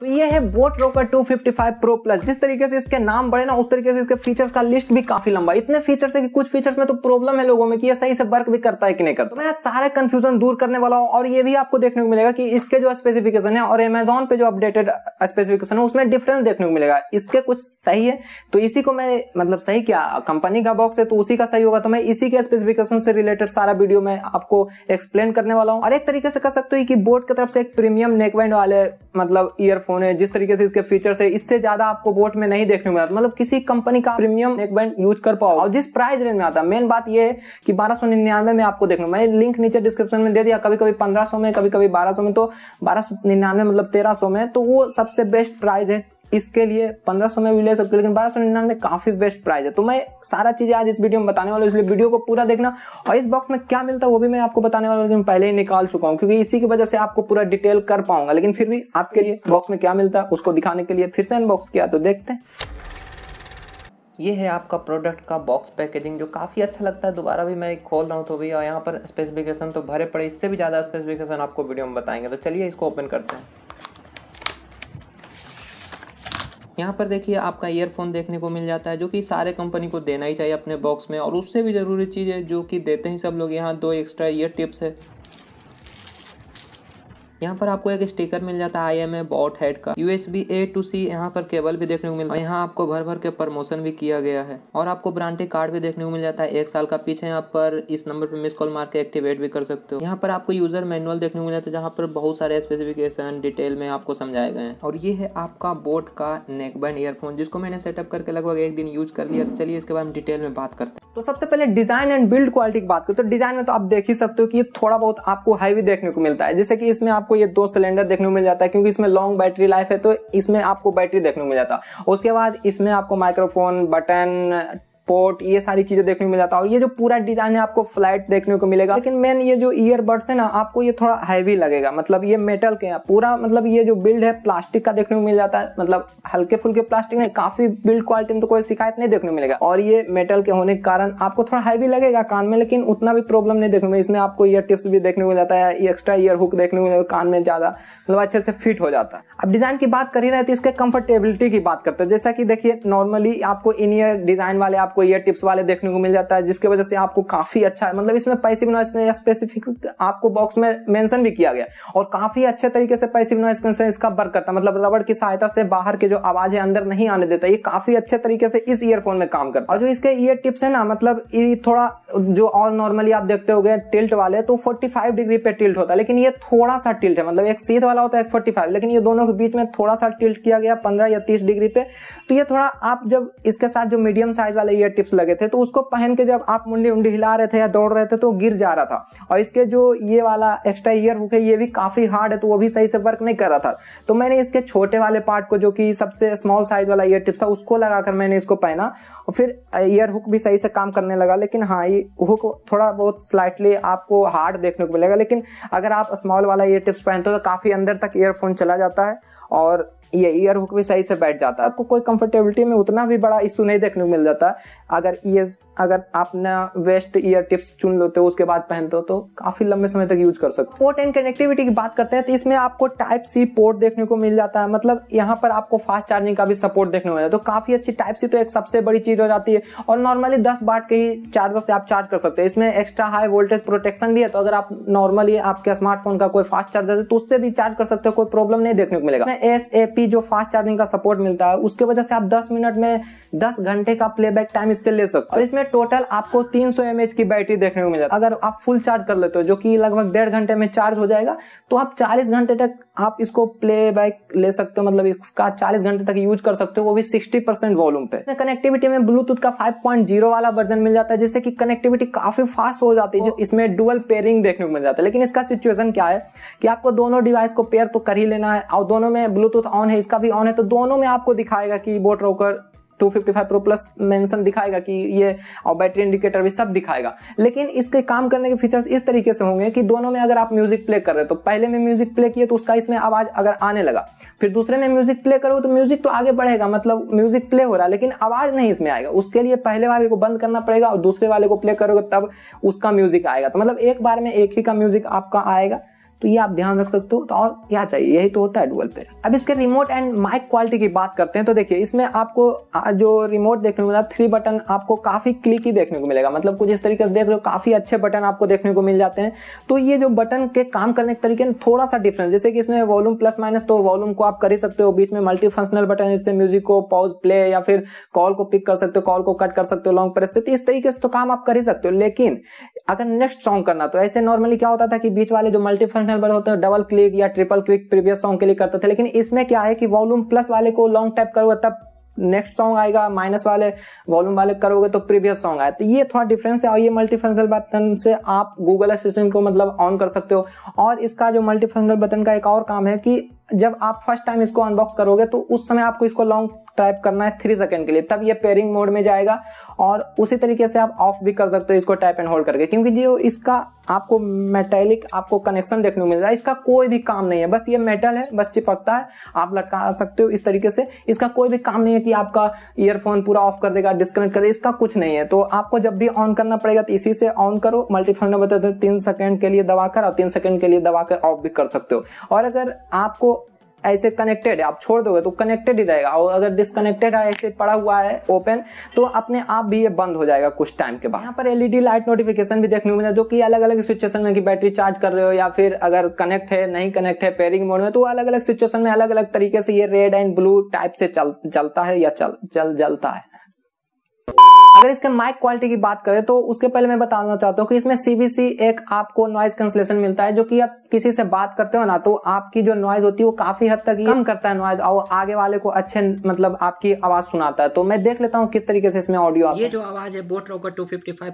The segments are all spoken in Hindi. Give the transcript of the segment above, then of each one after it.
तो ये है बोट रोकर 255 प्रो प्लस जिस तरीके से इसके नाम बढ़े ना उस तरीके से इसके फीचर्स का लिस्ट भी काफी लंबा इतने फीचर्स है कि कुछ फीचर्स में तो प्रॉब्लम है लोगों में कि ये सही से वर्क भी करता है कि नहीं करता तो मैं सारे कंफ्यूजन दूर करने वाला हूँ और ये भी आपको देखने को मिलेगा कि इसके जो स्पेसिफिकेशन है और अमेजोन पे जो अपडेटेड स्पेसिफिकेशन है उसमें डिफरेंस देखने को मिलेगा इसके कुछ सही है तो इसी को मैं मतलब सही क्या कंपनी का बॉक्स है तो उसी का सही होगा तो मैं इसी के स्पेसिफिकेशन से रिलेटेड सारा वीडियो में आपको एक्सप्लेन करने वाला हूँ और एक तरीके से कह सकते हो कि बोर्ड की तरफ से एक प्रीमियम नेकबैंड वाले मतलब ईयरफोन फोन है जिस तरीके से इसके फीचर्स है इससे ज्यादा आपको बोट में नहीं देखने में मतलब किसी कंपनी का प्रीमियम एक बैंड यूज कर पाओ और जिस प्राइस रेंज में आता है मेन बात यह है कि बारह सौ निन्यानवे में आपको देखने मैं लिंक नीचे डिस्क्रिप्शन में दे दिया कभी कभी पंद्रह सौ में कभी कभी बारह सौ में तो बारह सौ निन्यानवे मतलब तेरह सौ में तो वो सबसे बेस्ट प्राइस है इसके लिए 1500 में भी ले सकते हो लेकिन बारह सौ निन्यानवे काफी बेस्ट प्राइस है तो मैं सारा चीजें आज इस वीडियो में बताने वाला हूँ इसलिए वीडियो को पूरा देखना और इस बॉक्स में क्या मिलता है वो भी मैं आपको बताने वाला हूँ लेकिन पहले ही निकाल चुका हूँ क्योंकि इसी की वजह से आपको पूरा डिटेल कर पाऊंगा लेकिन फिर भी आपके लिए बॉक्स में क्या मिलता है उसको दिखाने के लिए फिर से अनबॉक्स किया तो देखते हैं ये है आपका प्रोडक्ट का बॉक्स पैकेजिंग जो काफ़ी अच्छा लगता है दोबारा भी मैं खोल रहा हूँ तो भैया यहाँ पर स्पेसिफिकेशन तो भरे पड़े इससे भी ज़्यादा स्पेसिफिकेशन आपको वीडियो में बताएंगे तो चलिए इसको ओपन करते हैं यहाँ पर देखिए आपका ईयरफोन देखने को मिल जाता है जो कि सारे कंपनी को देना ही चाहिए अपने बॉक्स में और उससे भी ज़रूरी चीज़ है जो कि देते ही सब लोग यहाँ दो एक्स्ट्रा ईयर टिप्स है यहाँ पर आपको एक स्टिकर मिल जाता है I am a boat head का U S B A to C यहाँ पर केबल भी देखने को मिलता है यहाँ आपको भर भर के प्रमोशन भी किया गया है और आपको ब्रांडेड कार्ड भी देखने को मिल जाता है एक साल का पीछे यहाँ पर इस नंबर पर मिस कॉल मार के एक्टिवेट भी कर सकते हो यहाँ पर आपको यूजर मैनुअल देखने को मिल जाता है जहाँ पर बहुत सारे स्पेसिफिकेशन डिटेल में आपको समझाए गए हैं और ये है आपका बोट का नेकबैंड ईयरफोन जिसको मैंने सेटअप करके लगभग एक दिन यूज कर लिया तो चलिए इसके बारे में डिटेल में बात करते हैं तो सबसे पहले डिजाइन एंड बिल्ड क्वालिटी की बात करें तो डिजाइन में तो आप देख ही सकते हो कि ये थोड़ा बहुत आपको भी देखने को मिलता है जैसे कि इसमें आप आपको ये दो सिलेंडर देखने को मिल जाता है क्योंकि इसमें लॉन्ग बैटरी लाइफ है तो इसमें आपको बैटरी देखने को मिल जाता है उसके बाद इसमें आपको माइक्रोफोन बटन पोर्ट ये सारी चीजें देखने को मिल जाता है और ये जो पूरा डिजाइन है आपको फ्लैट देखने को मिलेगा लेकिन मेन ये जो ईयरबड्स है ना आपको ये थोड़ा हैवी लगेगा मतलब ये मेटल के हैं पूरा मतलब ये जो बिल्ड है प्लास्टिक का देखने को मिल जाता है मतलब हल्के फुल्के प्लास्टिक है काफी बिल्ड क्वालिटी में तो कोई शिकायत नहीं देखने को मिलेगा और ये मेटल के होने के कारण आपको थोड़ा हैवी लगेगा कान में लेकिन उतना भी प्रॉब्लम नहीं देखने में इसमें आपको ईयर टिप्स भी देखने को मिल जाता है एक्स्ट्रा ईयर हुक देखने को जाता कान में ज्यादा मतलब अच्छे से फिट हो जाता है अब डिजाइन की बात कर ही रहे थे तो इसके कंफर्टेबिलिटी की बात करते हैं जैसा कि देखिए नॉर्मली आपको इन ईयर डिजाइन वाले आपको आपको ये टिप्स वाले देखने को मिल जाता है जिसकी वजह से आपको काफी अच्छा है मतलब इसमें पैसिव नॉइस स्पेसिफिक आपको बॉक्स में मेंशन भी किया गया और काफी अच्छे तरीके से पैसिव नॉइस कंसर्न इसका वर्क करता है मतलब रबड़ की सहायता से बाहर के जो आवाज है अंदर नहीं आने देता ये काफी अच्छे तरीके से इस ईयरफोन में काम करता है और जो इसके ईयर टिप्स है ना मतलब ये थोड़ा जो और नॉर्मली आप देखते हो गए टिल्ट वाले तो 45 डिग्री पे टिल्ट होता है लेकिन ये थोड़ा सा टिल्ट है मतलब एक सीध वाला होता है एक 45 लेकिन ये दोनों के बीच में थोड़ा सा टिल्ट किया गया पंद्रह या तीस डिग्री पे तो ये थोड़ा आप जब इसके साथ जो मीडियम साइज वाले ये टिप्स लगे थे तो उसको पहन के जब आप मुंडी उंडी हिला रहे थे या दौड़ रहे थे तो गिर जा रहा था और इसके जो ये वाला एक्स्ट्रा ईयर हुक है ये भी काफी हार्ड है तो वो भी सही से वर्क नहीं कर रहा था तो मैंने इसके छोटे वाले पार्ट को जो कि सबसे स्मॉल साइज वाला ईयर टिप्स था उसको लगाकर मैंने इसको पहना और फिर ईयर हुक भी सही से काम करने लगा लेकिन हाँ ये हुक थोड़ा बहुत स्लाइटली आपको हार्ड देखने को मिलेगा लेकिन अगर आप स्मॉल वाला ईयर टिप्स पहनते हो तो काफी अंदर तक ईयरफोन चला जाता है और ये ईयर हुक भी सही से बैठ जाता है आपको कोई कंफर्टेबिलिटी में उतना भी बड़ा इशू नहीं देखने को मिल जाता अगर ये अगर आपने वेस्ट ईयर टिप्स चुन लेते हो उसके बाद पहनते हो तो काफी लंबे समय तक यूज कर सकते हो पोर्ट एंड कनेक्टिविटी की बात करते हैं तो इसमें आपको टाइप सी पोर्ट देखने को मिल जाता है मतलब यहाँ पर आपको फास्ट चार्जिंग का भी सपोर्ट देखने को मिल जाता है तो काफी अच्छी टाइप सी तो एक सबसे बड़ी चीज हो जाती है और नॉर्मली दस बाट के ही चार्जर से आप चार्ज कर सकते हैं इसमें एक्स्ट्रा हाई वोल्टेज प्रोटेक्शन भी है तो अगर आप नॉर्मली आपके स्मार्टफोन का कोई फास्ट चार्जर है तो उससे भी चार्ज कर सकते हो कोई प्रॉब्लम नहीं देखने को मिलेगा एस ए पी की जो फास्ट चार्जिंग का सपोर्ट मिलता है उसके वजह से आप 10 मिनट में 10 घंटे का प्लेबैक टाइम इससे ले सकते हो और इसमें टोटल आपको 300 सौ की बैटरी देखने को मिलेगा अगर आप फुल चार्ज कर लेते हो जो की लगभग डेढ़ घंटे में चार्ज हो जाएगा तो आप चालीस घंटे तक आप इसको प्ले ले सकते हो मतलब इसका चालीस घंटे तक यूज कर सकते हो वो भी सिक्सटी परसेंट वॉल्यूम पे कनेक्टिविटी में ब्लूटूथ का फाइव वाला वर्जन मिल जाता है जिससे की कनेक्टिविटी काफी फास्ट हो जाती है इसमें डुअल पेयरिंग देखने को मिल जाता है लेकिन इसका सिचुएशन क्या है कि आपको दोनों डिवाइस को पेयर तो कर ही लेना है और दोनों में ब्लूटूथ ऑन है इसका भी ऑन है तो दोनों में आपको दिखाएगा कि boat rocker 255 fifty five pro plus mention दिखाएगा कि ये और बैटरी इंडिकेटर भी सब दिखाएगा लेकिन इसके काम करने के फीचर्स इस तरीके से होंगे कि दोनों में अगर आप म्यूजिक प्ले कर रहे हो तो पहले में म्यूजिक प्ले किए तो उसका इसमें आवाज अगर आने लगा फिर दूसरे में म्यूजिक प्ले करो तो म्यूजिक तो आगे बढ़ेगा मतलब म्यूजिक प्ले हो रहा है लेकिन आवाज नहीं इसमें आएगा उसके लिए पहले वाले को बंद करना पड़ेगा और दूसरे वाले को प्ले करोगे तब उसका म्यूजिक आएगा तो मतलब एक बार में एक ही का म्यूजिक आपका आएगा तो ये आप ध्यान रख सकते हो तो और क्या चाहिए यही तो होता है डुअल पेयर अब इसके रिमोट एंड माइक क्वालिटी की बात करते हैं तो देखिए इसमें आपको जो रिमोट देखने को मिला थ्री बटन आपको काफी क्लिक ही देखने को मिलेगा मतलब कुछ इस तरीके से देख रहे हो काफी अच्छे बटन आपको देखने को मिल जाते हैं तो ये जो बटन के काम करने के तरीके थोड़ा सा डिफरेंस जैसे कि इसमें वॉल्यूम प्लस माइनस तो वॉल्यूम को आप कर ही सकते हो बीच में मल्टी फंक्शनल बटन जिससे म्यूजिक को पॉज प्ले या फिर कॉल को पिक कर सकते हो कॉल को कट कर सकते हो लॉन्ग प्रेस से तो इस तरीके से तो काम आप कर ही सकते हो लेकिन अगर नेक्स्ट सॉन्ग करना तो ऐसे नॉर्मली क्या होता था कि बीच वाले जो मल्टी हैंडल वर्ड होता है डबल क्लिक या ट्रिपल क्लिक प्रीवियस सॉन्ग के लिए करते थे लेकिन इसमें क्या है कि वॉल्यूम प्लस वाले को लॉन्ग टैप करोगे तब नेक्स्ट सॉन्ग आएगा माइनस वाले वॉल्यूम वाले करोगे तो प्रीवियस सॉन्ग आए तो ये थोड़ा डिफरेंस है और ये मल्टीफंक्शनल बटन से आप गूगल असिस्टेंट को मतलब ऑन कर सकते हो और इसका जो मल्टीफंक्शनल बटन का एक और काम है कि जब आप फर्स्ट टाइम इसको अनबॉक्स करोगे तो उस समय आपको इसको लॉन्ग टाइप करना है थ्री सेकंड के लिए तब ये पेयरिंग मोड में जाएगा और उसी तरीके से आप ऑफ भी कर सकते हो इसको टाइप एंड होल्ड करके क्योंकि जो इसका आपको मेटेलिक आपको कनेक्शन देखने को मिल रहा है इसका कोई भी काम नहीं है बस ये मेटल है बस चिपकता है आप लटका सकते हो इस तरीके से इसका कोई भी काम नहीं है कि आपका ईयरफोन पूरा ऑफ कर देगा डिस्कनेक्ट कर देगा इसका कुछ नहीं है तो आपको जब भी ऑन करना पड़ेगा तो इसी से ऑन करो मल्टीफोन बताते हैं तीन सेकेंड के लिए दबाकर और तीन सेकेंड के लिए दबाकर ऑफ भी कर सकते हो और अगर आपको ऐसे कनेक्टेड है आप छोड़ दोगे तो कनेक्टेड ही रहेगा और अगर डिसकनेक्टेड है ऐसे पड़ा हुआ है ओपन तो अपने आप भी ये बंद हो जाएगा कुछ टाइम के बाद यहाँ पर एलईडी लाइट नोटिफिकेशन भी देखने को मिला जो कि अलग अलग सिचुएशन में कि बैटरी चार्ज कर रहे हो या फिर अगर कनेक्ट है नहीं कनेक्ट है पेयरिंग मोड में तो अलग अलग सिचुएशन में अलग अलग तरीके से ये रेड एंड ब्लू टाइप से चल चलता है या चल चल जलता है अगर इसके माइक क्वालिटी की बात करें तो उसके पहले मैं बताना चाहता हूँ कि इसमें सीबीसी एक आपको नॉइज कंसलेशन मिलता है जो कि आप किसी से बात करते हो ना तो आपकी जो नॉइज होती है वो काफी हद तक कम करता है नॉइज और आगे वाले को अच्छे मतलब आपकी आवाज सुनाता है तो मैं देख लेता हूँ किस तरीके से इसमें ऑडियो ये जो आवाज है boat rocker two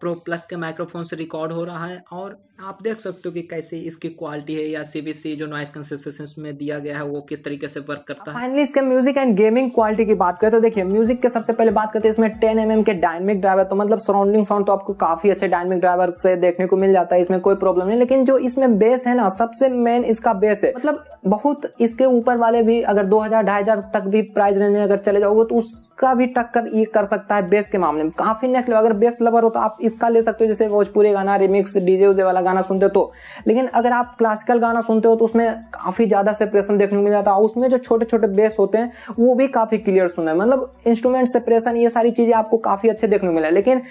pro plus के माइक्रोफोन से रिकॉर्ड हो रहा है और आप देख सकते हो कि कैसे इसकी क्वालिटी है या सीबीसी जो नॉइस कंसिस्टेंसी में दिया गया है वो किस तरीके से वर्क करता है फाइनली इसके म्यूजिक एंड गेमिंग क्वालिटी की बात करें तो देखिए म्यूजिक के सबसे पहले बात करते हैं इसमें टेन एम mm के डायनेमिक ड्राइवर तो मतलब सराउंडिंग साउंड तो आपको काफी अच्छे डायनेमिक ड्राइवर से देखने को मिल जाता है इसमें कोई प्रॉब्लम नहीं लेकिन जो इसमें बेस है ना सबसे मेन इसका बेस है मतलब बहुत इसके ऊपर वाले भी अगर दो हजार ढाई हजार तक भी प्राइस रेंज में अगर चले जाओगे तो उसका भी टक्कर ये कर सकता है बेस के मामले में काफी नेक्स्ट अगर बेस लवर हो तो आप इसका ले सकते हो जैसे भोजपुरी गाना रिमिक्स डीजे वाला गाना सुनते हो तो लेकिन अगर आप क्लासिकल गाना सुनते हो तो उसमें काफ़ी ज़्यादा सेपरेशन देखने को मिल जाता है उसमें जो छोटे छोटे बेस होते हैं वो भी काफ़ी क्लियर सुना है मतलब इंस्ट्रूमेंट सेपरेशन ये सारी चीज़ें आपको काफ़ी अच्छे देखने को मिला लेकिन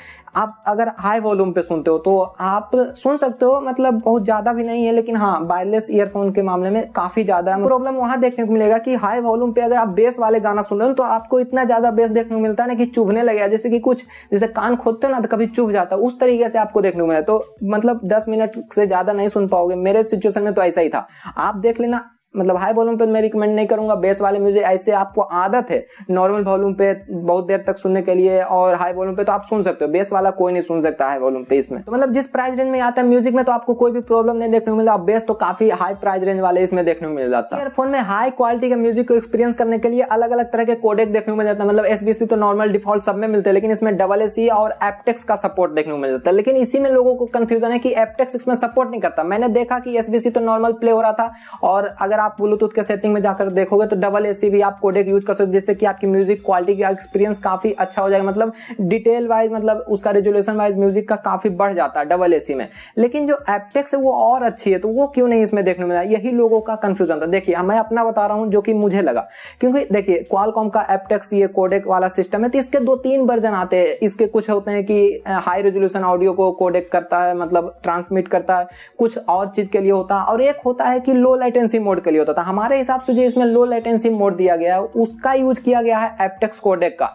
आप अगर हाई वॉल्यूम पे सुनते हो तो आप सुन सकते हो मतलब बहुत ज़्यादा भी नहीं है लेकिन हाँ वायरलेस ईयरफोन के मामले में काफ़ी ज़्यादा है प्रॉब्लम वहाँ देखने को मिलेगा कि हाई वॉल्यूम पे अगर आप बेस वाले गाना सुन रहे हो तो आपको इतना ज़्यादा बेस देखने को मिलता है ना कि चुभने लगे जैसे कि कुछ जैसे कान खोदते हो ना तो कभी चुभ जाता है उस तरीके से आपको देखने को मिला तो मतलब दस मिनट मिनट से ज्यादा नहीं सुन पाओगे मेरे सिचुएशन में तो ऐसा ही था आप देख लेना मतलब हाई वॉल्यूम पे मैं रिकमेंड नहीं करूंगा बेस वाले म्यूजिक ऐसे आपको आदत है नॉर्मल वॉल्यूम पे बहुत देर तक सुनने के लिए और हाई वॉल्यूम पे तो आप सुन सकते हो बेस वाला कोई नहीं सुन सकता हाई वॉल्यूम पे इसमें तो मतलब जिस प्राइस रेंज में आता है म्यूजिक में तो आपको कोई भी प्रॉब्लम नहीं देखने को मिला बेस तो काफी हाई प्राइस रेंज वाले इसमें देखने को मिल जाता है फोन में हाई क्वालिटी के म्यूजिक को एक्सपीरियंस करने के लिए अलग अलग तरह के कोडेक देखने को मिल जाता है मतलब एस तो नॉर्मल डिफॉल्ट सब में मिलते हैं लेकिन इसमें डबल एसी और एपटेक्स का सपोर्ट देखने को मिल जाता है लेकिन इसी में लोगों को कंफ्यूजन है कि एपटेक्स इसमें सपोर्ट नहीं करता मैंने देखा कि एस तो नॉर्मल प्ले हो रहा था और अगर अगर आप ब्लूटूथ के सेटिंग में जाकर देखोगे तो डबल ए भी आप कोडेक यूज कर सकते हो जिससे कि आपकी म्यूजिक क्वालिटी का एक्सपीरियंस काफी अच्छा हो जाएगा मतलब डिटेल वाइज मतलब उसका रेजोल्यूशन वाइज म्यूजिक का काफी बढ़ जाता है डबल ए में लेकिन जो एपटेक्स है वो और अच्छी है तो वो क्यों नहीं इसमें देखने मिला यही लोगों का कंफ्यूजन था देखिए मैं अपना बता रहा हूँ जो कि मुझे लगा क्योंकि देखिए क्वालकॉम का एपटेक्स ये कोडेक वाला सिस्टम है तो इसके दो तीन वर्जन आते हैं इसके कुछ होते हैं कि हाई रेजोल्यूशन ऑडियो को कोडेक करता है मतलब ट्रांसमिट करता है कुछ और चीज के लिए होता है और एक होता है कि लो लाइटेंसी मोड के लिए होता था हमारे हिसाब से जो इसमें लो लेटेंसी मोड दिया गया है उसका यूज किया गया है एपटेक्स कोडेक का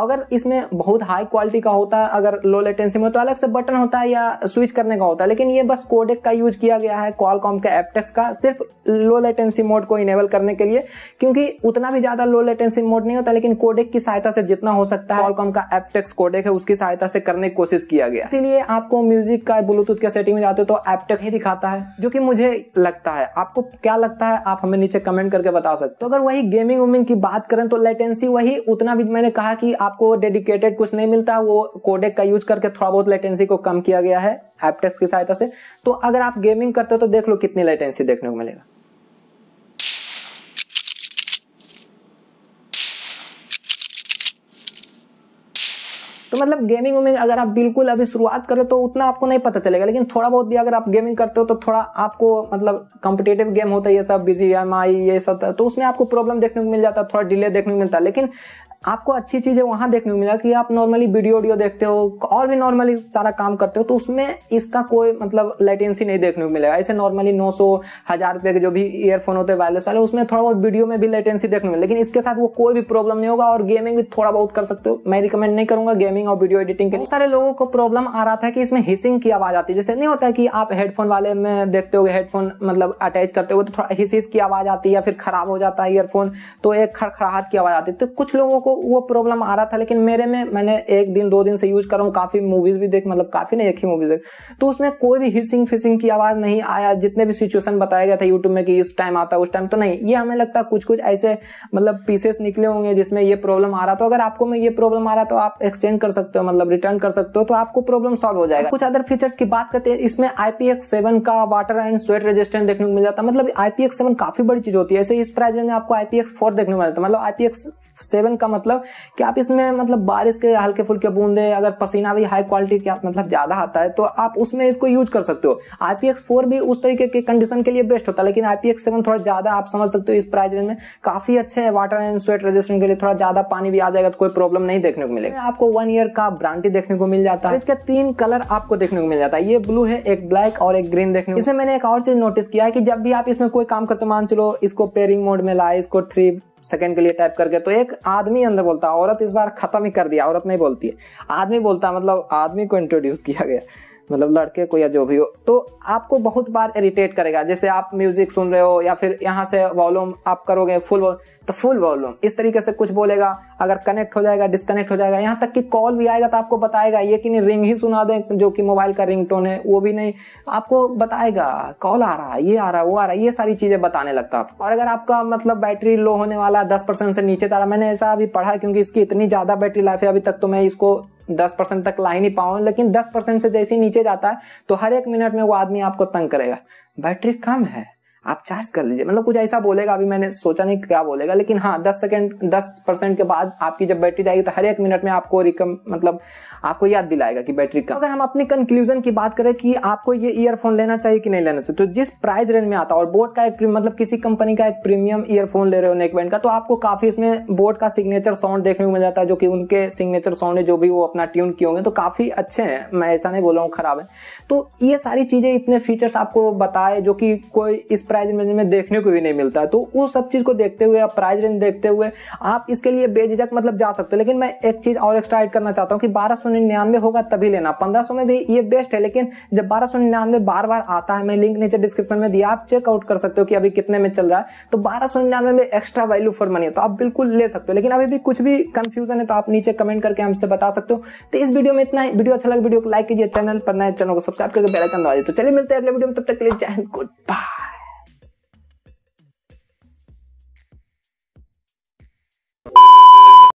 अगर इसमें बहुत हाई क्वालिटी का होता है अगर लो लेटेंसी में तो अलग से बटन होता है या स्विच करने का होता है लेकिन ये बस कोडेक का यूज किया गया है कॉलकॉम का एपटेक्स का सिर्फ लो लेटेंसी मोड को इनेबल करने के लिए क्योंकि उतना भी ज्यादा लो लेटेंसी मोड नहीं होता लेकिन कोडेक की सहायता से जितना हो सकता है कॉलकॉम का एपटेक्स कोडेक है उसकी सहायता से करने की कोशिश किया गया इसीलिए आपको म्यूजिक का ब्लूटूथ के सेटिंग में जाते हो तो एपटेक्स ही दिखाता है जो कि मुझे लगता है आपको क्या लगता है आप हमें नीचे कमेंट करके बता सकते तो अगर वही गेमिंग वेमिंग की बात करें तो लेटेंसी वही उतना भी मैंने कहा कि आपको डेडिकेटेड कुछ नहीं मिलता वो कोडेक का यूज करके थोड़ा बहुत लेटेंसी को कम किया गया है एपटेक्स की सहायता से तो अगर आप गेमिंग करते हो तो देख लो कितनी लेटेंसी देखने को मिलेगा तो मतलब गेमिंग वेमिंग अगर आप बिल्कुल अभी शुरुआत करो तो उतना आपको नहीं पता चलेगा लेकिन थोड़ा बहुत भी अगर आप गेमिंग करते हो तो थोड़ा आपको मतलब कॉम्पिटेटिव गेम होता है ये सब बिजी एम आई ये सब तो उसमें आपको प्रॉब्लम देखने को मिल जाता है थोड़ा डिले देखने को मिलता है लेकिन आपको अच्छी चीज़ें वहां देखने को मिला कि आप नॉर्मली वीडियो वीडियो देखते हो और भी नॉर्मली सारा काम करते हो तो उसमें इसका कोई मतलब लेटेंसी नहीं देखने को मिलेगा ऐसे नॉर्मली नौ सौ हज़ार रुपये के जो भी ईयरफोन होते हैं वायरलेस वाले उसमें थोड़ा बहुत वीडियो में भी लेटेंसी देखने को मिले लेकिन इसके साथ वो कोई भी प्रॉब्लम नहीं होगा और गेमिंग भी थोड़ा बहुत कर सकते हो मैं रिकमेंड नहीं करूंगा गेमिंग और वीडियो एडिटिंग के सारे लोगों को प्रॉब्लम आ रहा था कि इसमें हिसिंग की आवाज़ आती है जैसे नहीं होता है कि आप हेडफोन वाले में देखते हो हेडफोन मतलब अटैच करते हो तो थोड़ा हिस की आवाज़ आती है या फिर खराब हो जाता है ईयरफोन तो एक खड़खड़ाहट की आवाज़ आती है तो कुछ लोगों को वो प्रॉब्लम आ रहा था लेकिन मेरे में मैंने एक दिन दो दिन से यूज कर रहा हूँ काफी मूवीज भी देख मतलब काफी नहीं एक ही मूवीज देख तो उसमें कोई भी हिसिंग फिसिंग की आवाज नहीं आया जितने भी सिचुएशन बताया गया था यूट्यूब में कि इस टाइम आता उस टाइम तो नहीं ये हमें लगता कुछ कुछ ऐसे मतलब पीसेस निकले होंगे जिसमें ये प्रॉब्लम आ रहा तो अगर आपको में ये प्रॉब्लम आ रहा तो आप एक्सचेंज कर सकते हो मतलब रिटर्न कर सकते हो तो आपको प्रॉब्लम सॉल्व हो जाएगा कुछ अदर फीचर्स की बात करते हैं इसमें आईपीएक्स सेवन का वाटर एंड स्वेट रेजिस्टेंट देखने को मिल जाता है मतलब आईपीएक्स सेवन काफी बड़ी चीज होती है ऐसे इस प्राइस में आपको आईपीएक्स फोर देखने को मिलता है मतलब आईपीएक्स सेवन का मतलब मतलब कि आप इसमें मतलब बारिश के हल्के फुल्के बूंदे अगर पसीना भी हाई क्वालिटी के मतलब ज़्यादा आता है तो आप उसमें इसको यूज कर सकते हो आईपीएक्स फोर भी उस तरीके के कंडीशन के लिए बेस्ट होता है लेकिन आईपीएक्स सेवन थोड़ा ज़्यादा आप समझ सकते हो इस प्राइस रेंज में काफ़ी अच्छे है वाटर एंड स्वेट रेजिस्टेंट के लिए थोड़ा ज़्यादा पानी भी आ जाएगा तो कोई प्रॉब्लम नहीं देखने को मिलेगा आपको वन ईयर का ब्रांडी देखने को मिल जाता है इसके तीन कलर आपको देखने को मिल जाता है ये ब्लू है एक ब्लैक और एक ग्रीन देखने को इसमें मैंने एक और चीज़ नोटिस किया है कि जब भी आप इसमें कोई काम करते मान चलो इसको पेयरिंग मोड में लाए इसको थ्री सेकंड के लिए टाइप करके तो एक आदमी अंदर बोलता औरत इस बार खत्म ही कर दिया औरत नहीं बोलती है आदमी बोलता मतलब आदमी को इंट्रोड्यूस किया गया मतलब लड़के को या जो भी हो तो आपको बहुत बार इरिटेट करेगा जैसे आप म्यूजिक सुन रहे हो या फिर यहाँ से वॉल्यूम आप करोगे फुल तो फुल वॉल्यूम इस तरीके से कुछ बोलेगा अगर कनेक्ट हो जाएगा डिसकनेक्ट हो जाएगा यहाँ तक कि कॉल भी आएगा तो आपको बताएगा ये कि नहीं रिंग ही सुना दें जो कि मोबाइल का रिंग टोन है वो भी नहीं आपको बताएगा कॉल आ रहा है ये आ रहा है वो आ रहा है ये सारी चीजें बताने लगता है और अगर आपका मतलब बैटरी लो होने वाला दस परसेंट से नीचे जा रहा मैंने ऐसा अभी पढ़ा क्योंकि इसकी इतनी ज्यादा बैटरी लाइफ है अभी तक तो मैं इसको दस परसेंट तक ला ही नहीं पाओ लेकिन दस परसेंट से जैसे ही नीचे जाता है तो हर एक मिनट में वो आदमी आपको तंग करेगा बैटरी कम है आप चार्ज कर लीजिए मतलब कुछ ऐसा बोलेगा अभी मैंने सोचा नहीं क्या बोलेगा लेकिन हाँ दस सेकेंड दस परसेंट के बाद आपकी जब बैटरी जाएगी तो हर एक मिनट में आपको रिकम मतलब आपको याद दिलाएगा कि बैटरी का अगर हम अपनी कंक्लूजन की बात करें कि आपको ये ईयरफोन लेना चाहिए कि नहीं लेना चाहिए तो जिस प्राइस रेंज में आता और बोट का एक मतलब किसी कंपनी का एक प्रीमियम ईयरफोन ले रहे हो नेक बैंड का तो आपको काफी इसमें बोट का सिग्नेचर साउंड देखने को मिल जाता है जो कि उनके सिग्नेचर साउंड है जो भी वो अपना ट्यून किए होंगे तो काफी अच्छे हैं मैं ऐसा नहीं बोल रहा हूँ खराब है तो ये सारी चीजें इतने फीचर्स आपको बताए जो कि कोई इस प्राइस रेंज में देखने को भी नहीं मिलता है तो वो सब चीज़ को देखते हुए आप प्राइस रेंज देखते हुए आप इसके लिए बेझिझक मतलब जा सकते हैं लेकिन मैं एक चीज़ और एक्स्ट्रा एड करना चाहता हूँ कि बारह सौ निन्यानवे होगा तभी लेना पंद्रह सौ में भी ये बेस्ट है लेकिन जब बारह सौ निन्यानवे बार बार आता है मैं लिंक नीचे डिस्क्रिप्शन में दिया आप चेकआउट कर सकते हो कि अभी कितने में चल रहा है तो बारह सौ निन्यानवे में एक्स्ट्रा वैल्यू फॉर मनी है तो आप बिल्कुल ले सकते हो लेकिन अभी भी कुछ भी कंफ्यूजन है तो आप नीचे कमेंट करके हमसे बता सकते हो तो इस वीडियो में इतना ही वीडियो अच्छा लगे वीडियो को लाइक कीजिए चैनल पर नए चैनल को सब्सक्राइब करके बेल आइकन दबा दीजिए तो चलिए मिलते हैं अगले वीडियो में तब तक के लिए जय गुड बाय